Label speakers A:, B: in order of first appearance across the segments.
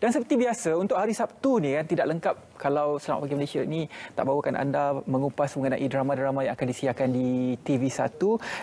A: Dan seperti biasa untuk hari Sabtu ni kan tidak lengkap kalau Selamat Pagi Malaysia ni tak bawakan anda mengupas mengenai drama-drama yang akan disiarkan di TV1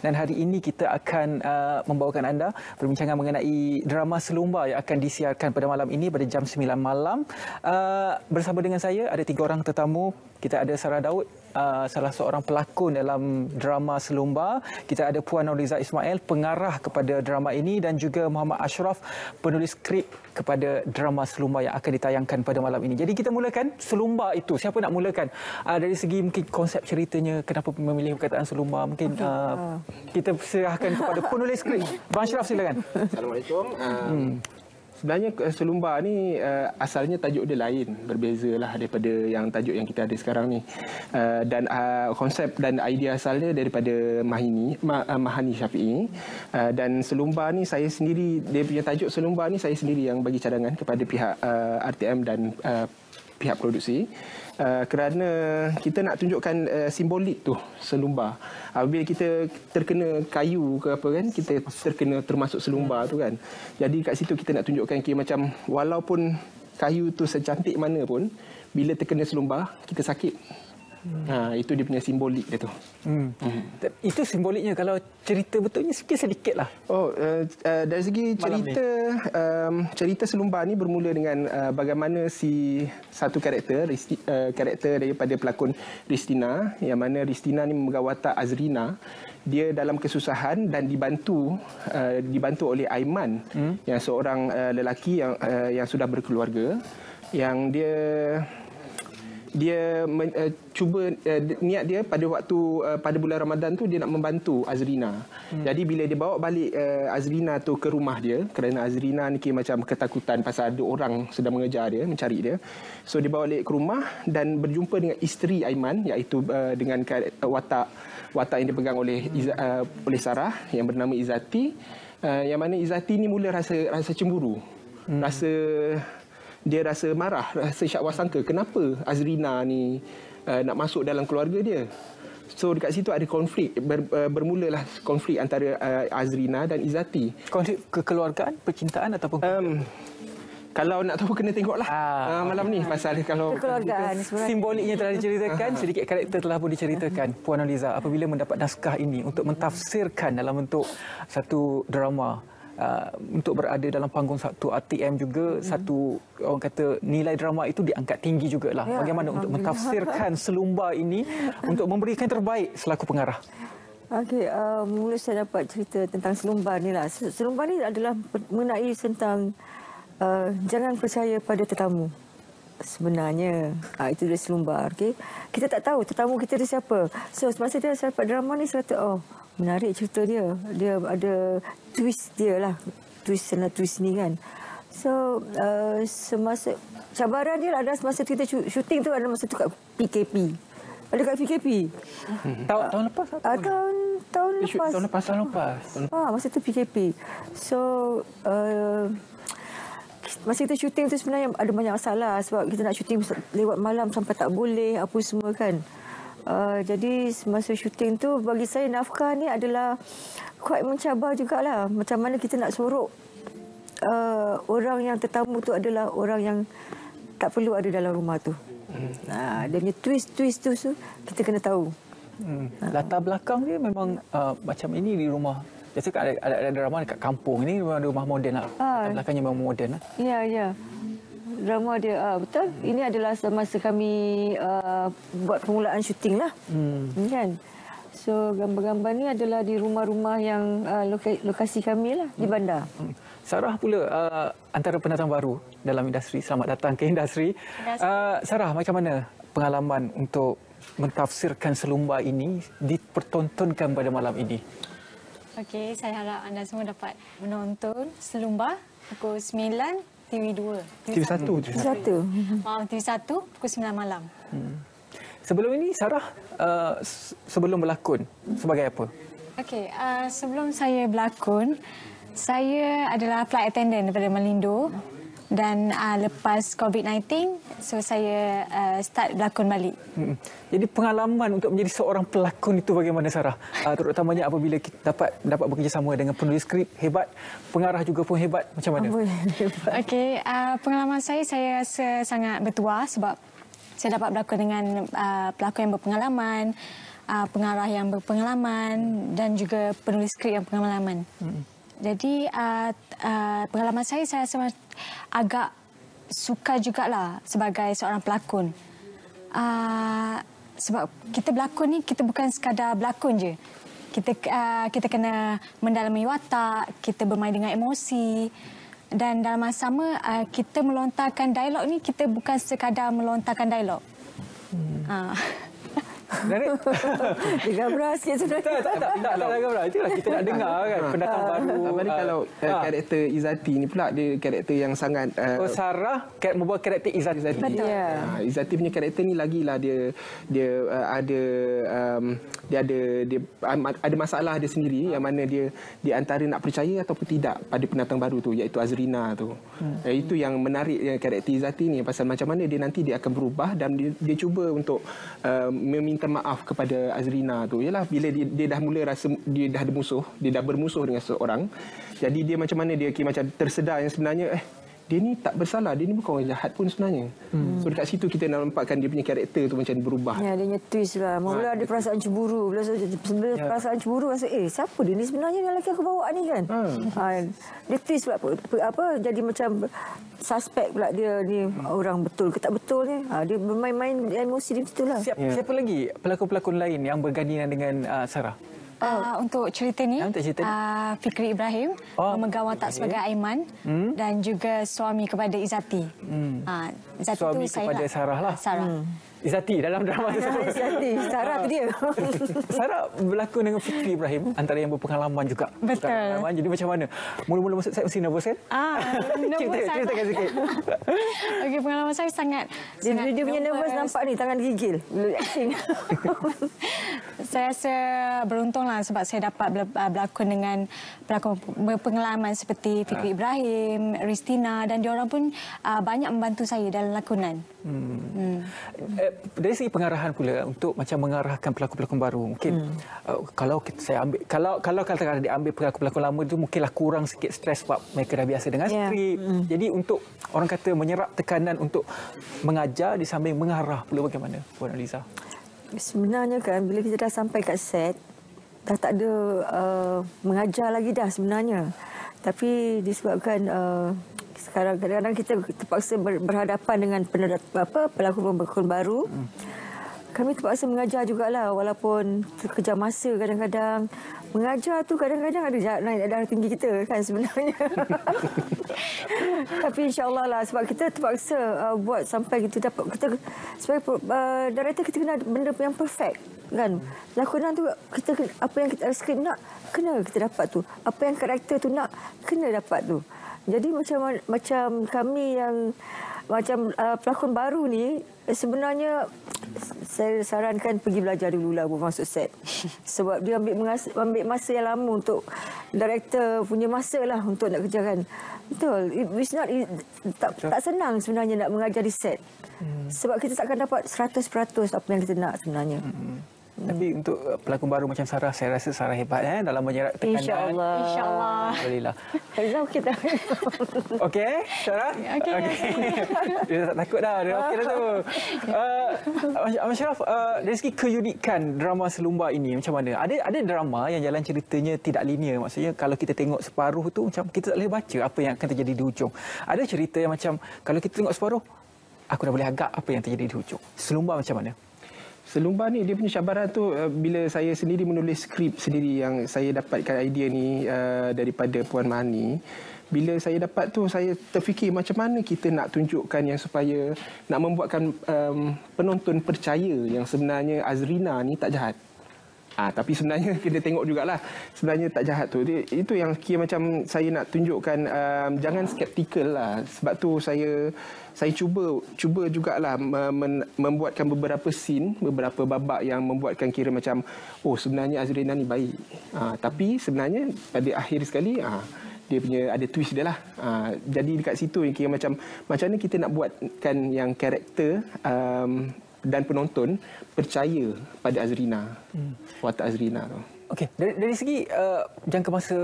A: dan hari ini kita akan uh, membawakan anda perbincangan mengenai drama Selumba yang akan disiarkan pada malam ini pada jam 9 malam. Uh, bersama dengan saya ada tiga orang tetamu. Kita ada Sarah Daud, Uh, salah seorang pelakon dalam drama Selumba. Kita ada Puan Nauliza Ismail, pengarah kepada drama ini dan juga Muhammad Ashraf, penulis skrip kepada drama Selumba yang akan ditayangkan pada malam ini. Jadi kita mulakan Selumba itu. Siapa nak mulakan? Uh, dari segi mungkin konsep ceritanya, kenapa memilih perkataan Selumba, mungkin uh, uh, kita serahkan kepada penulis skrip. Bang Ashraf, silakan. Assalamualaikum. Uh, hmm sebenarnya eh, Selumba ni
B: uh, asalnya tajuk dia lain berbeza lah daripada yang tajuk yang kita ada sekarang ni uh, dan uh, konsep dan idea asalnya daripada Mahini Ma, uh, Mahani Syafi'i uh, dan Selumba ni saya sendiri dia punya tajuk Selumba ni saya sendiri yang bagi cadangan kepada pihak uh, RTM dan uh, pihak produksi Eh, kerana kita nak tunjukkan uh, simbolik tu selumba. Apabila uh, kita terkena kayu ke apa kan, kita terkena termasuk selumba tu kan. Jadi kat situ kita nak tunjukkan kira macam walaupun kayu tu secantik mana pun, bila terkena selumba kita sakit. Hmm. Ha, itu dia punya simbolik dia tu. Hmm. Hmm. Itu simboliknya kalau cerita betulnya sikit sedikit lah. Oh, uh, uh, dari segi cerita um, cerita Selumba ni bermula dengan uh, bagaimana si satu karakter Risti, uh, karakter daripada pelakon Ristina yang mana Ristina ni memegang watak Azrina dia dalam kesusahan dan dibantu uh, dibantu oleh Aiman hmm. yang seorang uh, lelaki yang uh, yang sudah berkeluarga yang dia dia men, uh, cuba uh, niat dia pada waktu uh, pada bulan Ramadan tu dia nak membantu Azrina. Hmm. Jadi bila dia bawa balik uh, Azrina tu ke rumah dia kerana Azrina ni kira macam ketakutan pasal ada orang sedang mengejar dia, mencari dia. So dia bawa balik ke rumah dan berjumpa dengan isteri Aiman iaitu uh, dengan watak watak yang dipegang oleh hmm. Iza, uh, oleh Sarah yang bernama Izati. Uh, yang mana Izati ni mula rasa rasa cemburu. Hmm. Rasa dia rasa marah, rasa syakwa sangka kenapa Azrina ni uh, nak masuk dalam keluarga dia. So dekat situ ada konflik ber, uh, bermulalah konflik antara uh, Azrina dan Izati. Konflik kekeluargaan, percintaan ataupun um, kalau nak
A: tahu kena tengoklah ah, uh, malam okay. ni pasal kalau kekeluargaan simboliknya telah diceritakan sedikit karakter telah pun diceritakan Puan Aliza apabila mendapat naskah ini untuk mentafsirkan dalam bentuk satu drama Uh, untuk berada dalam panggung satu ATM juga hmm. satu orang kata nilai drama itu diangkat tinggi jugalah ya, bagaimana untuk mentafsirkan selumba ini untuk memberikan terbaik selaku pengarah
C: Okey, um, mula saya dapat cerita tentang selumba ni lah. Selumba ni adalah mengenai tentang uh, jangan percaya pada tetamu sebenarnya ah, itu dari selumbar okey kita tak tahu tetamu kita dari siapa so semasa dia saya dapat drama ni saya kata oh menarik cerita dia dia ada twist dia lah twist sana twist ni kan so uh, semasa cabaran dia ada semasa kita syuting tu ada masa tu kat PKP ada kat PKP hmm. Ah, tahun, tahun lepas uh, tahun tahun lepas tahun lepas tahun lepas ah masa tu PKP so uh, masa kita syuting tu sebenarnya ada banyak masalah sebab kita nak syuting lewat malam sampai tak boleh apa semua kan. Uh, jadi semasa syuting tu bagi saya nafkah ni adalah quite mencabar jugalah macam mana kita nak sorok uh, orang yang tetamu tu adalah orang yang tak perlu ada dalam rumah tu. Hmm. Nah, ha, dia punya twist-twist tu, tu kita kena tahu.
A: Hmm. Latar belakang dia memang uh, macam ini di rumah dia cakap ada, ada, drama dekat kampung ini memang ada rumah moden lah. Ha. Ah. Atau belakangnya memang moden lah.
C: Ya, ya. Drama dia, ha, betul. Hmm. Ini adalah masa kami uh, buat permulaan syuting lah. Hmm. Kan? So gambar-gambar ni adalah di rumah-rumah yang uh, lokasi kami lah di hmm. bandar. Hmm.
A: Sarah pula uh, antara pendatang baru dalam industri. Selamat datang ke industri. Uh, Sarah, macam mana pengalaman untuk mentafsirkan selumba ini dipertontonkan pada malam ini?
D: Okey, saya harap anda semua dapat menonton Selumba pukul 9 TV2. TV1. TV1. Maaf, TV1 pukul 9 malam.
A: Hmm. Sebelum ini Sarah uh, sebelum berlakon sebagai apa?
D: Okey, uh, sebelum saya berlakon saya adalah flight attendant daripada Melindo dan uh, lepas COVID-19, so saya uh, start berlakon balik.
A: Hmm. Jadi
D: pengalaman
A: untuk menjadi seorang pelakon itu bagaimana Sarah? Uh, terutamanya apabila kita dapat dapat bekerjasama dengan penulis skrip hebat, pengarah juga pun hebat, macam mana?
D: Okey, uh, pengalaman saya saya rasa sangat bertuah sebab saya dapat berlakon dengan uh, pelakon yang berpengalaman, uh, pengarah yang berpengalaman dan juga penulis skrip yang berpengalaman. Hmm. Jadi uh, uh, pengalaman saya saya sama agak suka juga lah sebagai seorang pelakon. Uh, sebab kita pelakon ni kita bukan sekadar pelakon je. Kita uh, kita kena mendalami watak, kita bermain dengan emosi dan dalam masa sama uh, kita melontarkan dialog ni kita bukan sekadar melontarkan dialog. Hmm. Uh.
A: Menarik. Dengar sikit sebenarnya. Tak, tak, tak. Tak, tak, tak, Itulah kita nak dengar kan. Ah. Pendatang ah. baru.
B: Tapi ah. kalau uh, karakter Izati ni pula, dia karakter yang sangat... Uh, oh, Sarah membuat karakter Izati. Izati. Betul. Ya. Ya. Izati punya karakter ni lagilah dia eh, um, dia ada... dia ada dia ada masalah dia sendiri yang mana dia di antara nak percaya ataupun tidak pada pendatang baru tu iaitu Azrina tu. Hmm. Itu yang menarik karakter Izati ni pasal macam mana dia nanti dia akan berubah dan dia, cuba untuk meminta meminta maaf kepada Azrina tu ialah bila dia, dia dah mula rasa dia dah ada musuh, dia dah bermusuh dengan seorang. Jadi dia macam mana dia kira macam tersedar yang sebenarnya eh dia ni tak bersalah dia ni bukan orang jahat pun sebenarnya hmm. so dekat situ kita nak nampakkan dia punya karakter tu macam berubah
C: ya dia twist lah mula ha. ada perasaan cemburu bila sebenarnya ya. perasaan cemburu rasa eh siapa dia ni sebenarnya yang lelaki aku bawa ni kan ha. Ha. dia twist pula apa, apa jadi macam suspek pula dia ni orang betul ke tak betul ni ha, dia bermain-main emosi dia betul lah Siap, ya. siapa lagi
A: pelakon-pelakon lain yang berganinan dengan uh, Sarah
C: Oh. Uh, untuk cerita ni, ah, untuk cerita ni? Uh,
D: Fikri Ibrahim oh. memegang watak okay. sebagai Aiman hmm. dan juga suami kepada Izati. Hmm. Uh,
A: Izati suami tu kepada Sarah lah. Sarah. Hmm. Izati dalam drama tu. Izati, Sarah tu dia. Sarah berlakon dengan Fikri Ibrahim antara yang berpengalaman juga. Betul. Pengalaman. Jadi macam mana? Mula-mula masuk saya mesti nervous kan?
D: Ah, nervous. cerita, cerita sikit. Okey, pengalaman saya sangat dia, sangat dia, punya nervous. nampak ni tangan gigil. saya rasa beruntunglah sebab saya dapat berlakon dengan pelakon berpengalaman seperti Fikri ah. Ibrahim, Ristina dan diorang pun ah, banyak membantu saya dalam lakonan. Hmm. hmm.
A: Eh, dari segi pengarahan pula untuk macam mengarahkan pelakon-pelakon baru mungkin hmm. uh, kalau kita, saya ambil kalau kalau kata katakan diambil pelakon-pelakon lama itu mungkinlah kurang sikit stres sebab mereka dah biasa dengan yeah. skrip hmm. jadi untuk orang kata menyerap tekanan untuk mengajar di samping mengarah pula bagaimana Puan Aliza
C: sebenarnya kan bila kita dah sampai kat set dah tak ada uh, mengajar lagi dah sebenarnya tapi disebabkan uh, sekarang kadang-kadang kita terpaksa berhadapan dengan penerat, apa, pelaku pembekuan baru. Kami terpaksa mengajar juga lah, walaupun kerja masa kadang-kadang. Mengajar tu kadang-kadang ada jarak naik darah tinggi kita kan sebenarnya. Tapi insyaAllah lah sebab kita terpaksa uh, buat sampai kita dapat. Kita, sebagai uh, director kita kena benda yang perfect kan lakonan tu kita apa yang kita script nak kena kita dapat tu apa yang karakter tu nak kena dapat tu jadi macam macam kami yang macam uh, pelakon baru ni sebenarnya saya sarankan pergi belajar dulu lah buat masuk set. Sebab dia ambil, mengas, ambil masa yang lama untuk director punya masa lah untuk nak kerjakan. Betul. It, not, it, e, tak, tak senang sebenarnya nak mengajar di set. Hmm. Sebab kita takkan dapat 100% apa yang kita nak sebenarnya. Hmm.
A: Tapi untuk uh, pelakon baru macam Sarah, saya rasa Sarah hebat eh? dalam menyerap tekanan. InsyaAllah. InsyaAllah.
C: Rizal, kita.
A: Okey, Sarah? Ya, okey. Okay. Okay. Okay. dia tak takut dah. Dia okey dah tu. Uh, Abang Syaraf, uh, dari segi keunikan drama Selumba ini macam mana? Ada ada drama yang jalan ceritanya tidak linear. Maksudnya kalau kita tengok separuh tu macam kita tak boleh baca apa yang akan terjadi di hujung. Ada cerita yang macam kalau kita tengok separuh, aku dah boleh agak apa yang terjadi di hujung. Selumba macam mana? Selumba ni dia
B: punya cabaran tu uh, bila saya sendiri menulis skrip sendiri yang saya dapatkan idea ni uh, daripada Puan Mani. Bila saya dapat tu saya terfikir macam mana kita nak tunjukkan yang supaya nak membuatkan um, penonton percaya yang sebenarnya Azrina ni tak jahat. Ah, tapi sebenarnya kita tengok juga lah. Sebenarnya tak jahat tu. Dia, itu yang kira macam saya nak tunjukkan um, jangan skeptikal lah. Sebab tu saya saya cuba cuba juga lah membuatkan beberapa sin, beberapa babak yang membuatkan kira macam oh sebenarnya Azrina ni baik. Ah, tapi sebenarnya pada akhir sekali ah, dia punya ada twist dia lah. Ah, jadi dekat situ yang kira macam macam mana kita nak buatkan yang karakter um, dan penonton percaya
A: pada Azrina, hmm. watak Azrina tu. Okey, dari, dari segi uh, jangka masa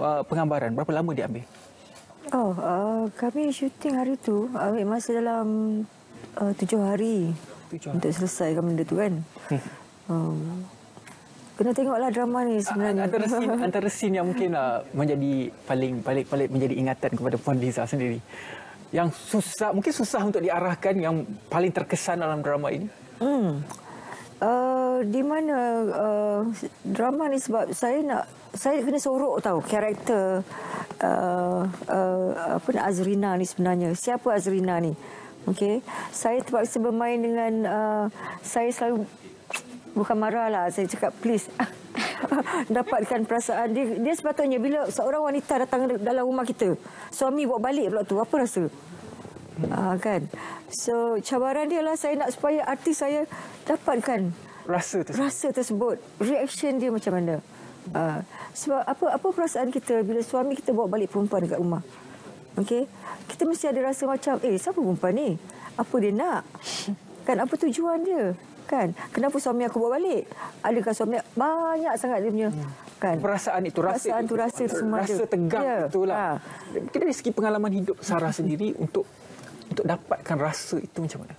A: uh, penggambaran, berapa lama dia ambil?
C: Oh, uh, kami syuting hari tu ambil masa dalam uh, tujuh hari. Tujuh untuk selesai kami benda tu kan. Hmm. Um, kena tengoklah drama ni sebenarnya. antara scene, antara
A: scene yang mungkin uh, menjadi paling paling paling menjadi ingatan kepada Puan Liza sendiri yang susah mungkin susah untuk diarahkan yang paling terkesan dalam drama ini? Hmm.
C: Uh, di mana uh, drama ni sebab saya nak saya kena sorok tahu karakter uh, uh, apa ni, Azrina ni sebenarnya. Siapa Azrina ni? Okey. Saya terpaksa bermain dengan uh, saya selalu bukan marahlah saya cakap please dapatkan perasaan dia dia sepatutnya bila seorang wanita datang dalam rumah kita suami bawa balik pula tu apa rasa ah kan so cabaran dia lah saya nak supaya artis saya dapatkan rasa tersebut. rasa tersebut reaction dia macam mana uh, sebab apa apa perasaan kita bila suami kita bawa balik perempuan dekat rumah okey kita mesti ada rasa macam eh siapa perempuan ni apa dia nak kan apa tujuan dia kan kenapa suami aku bawa balik adakah suami banyak sangat dia punya hmm. kan
A: perasaan itu rasa perasaan itu, itu rasa itu semua rasa tegang yeah. Ya. itulah ha. kita dari segi pengalaman hidup Sarah sendiri untuk untuk dapatkan rasa itu macam mana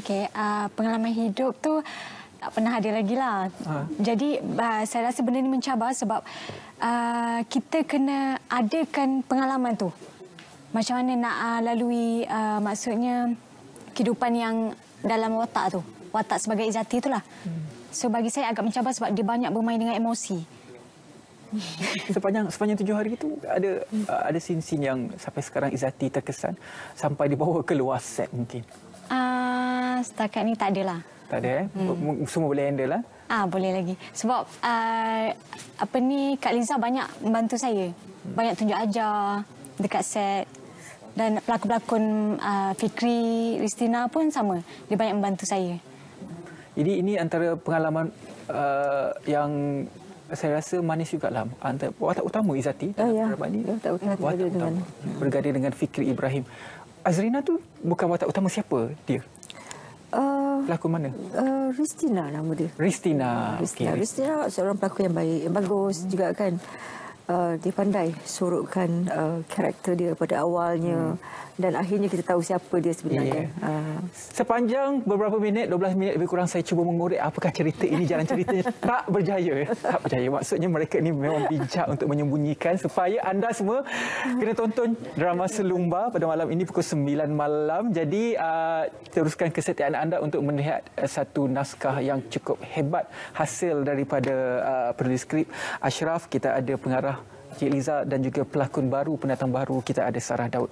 D: okey uh, pengalaman hidup tu tak pernah ada lagi lah. Ha. Jadi uh, saya rasa benda ni mencabar sebab uh, kita kena adakan pengalaman tu. Macam mana nak uh, lalui uh, maksudnya kehidupan yang dalam otak tu watak sebagai Izati itulah. So bagi saya agak mencabar sebab dia banyak bermain dengan emosi. sepanjang sepanjang tujuh
A: hari itu ada hmm. ada sin sin yang sampai sekarang Izati terkesan sampai dibawa ke luar set mungkin.
D: Ah uh, setakat ni tak adalah.
A: Tak ada eh. Hmm. Semua boleh handle
D: lah. Ah boleh lagi. Sebab uh, apa ni Kak Liza banyak membantu saya. Hmm. Banyak tunjuk ajar dekat set dan pelakon-pelakon uh, Fikri, Ristina pun sama. Dia banyak membantu saya.
A: Jadi ini antara pengalaman uh, yang saya rasa manis juga lah. Antara watak utama Izati ah, ya. dalam oh, ya. ini, watak utama, watak utama dengan... Hmm. bergaduh dengan Fikri Ibrahim. Azrina tu bukan watak utama siapa dia?
C: Uh, pelakon mana? Uh, Ristina nama dia.
A: Ristina. Ristina. Okay. Ristina
C: seorang pelakon yang baik, yang bagus hmm. juga kan uh, dia pandai sorokkan uh, karakter dia pada awalnya hmm. dan akhirnya kita tahu siapa dia sebenarnya. Yeah, Uh.
A: Sepanjang beberapa minit, 12 minit lebih kurang saya cuba mengorek apakah cerita ini jalan ceritanya tak berjaya. Tak berjaya. Maksudnya mereka ini memang bijak untuk menyembunyikan supaya anda semua kena tonton drama Selumba pada malam ini pukul 9 malam. Jadi uh, teruskan kesetiaan anda untuk melihat uh, satu naskah yang cukup hebat hasil daripada uh, penulis skrip Ashraf kita ada pengarah Cik Liza dan juga pelakon baru, pendatang baru kita ada Sarah Daud.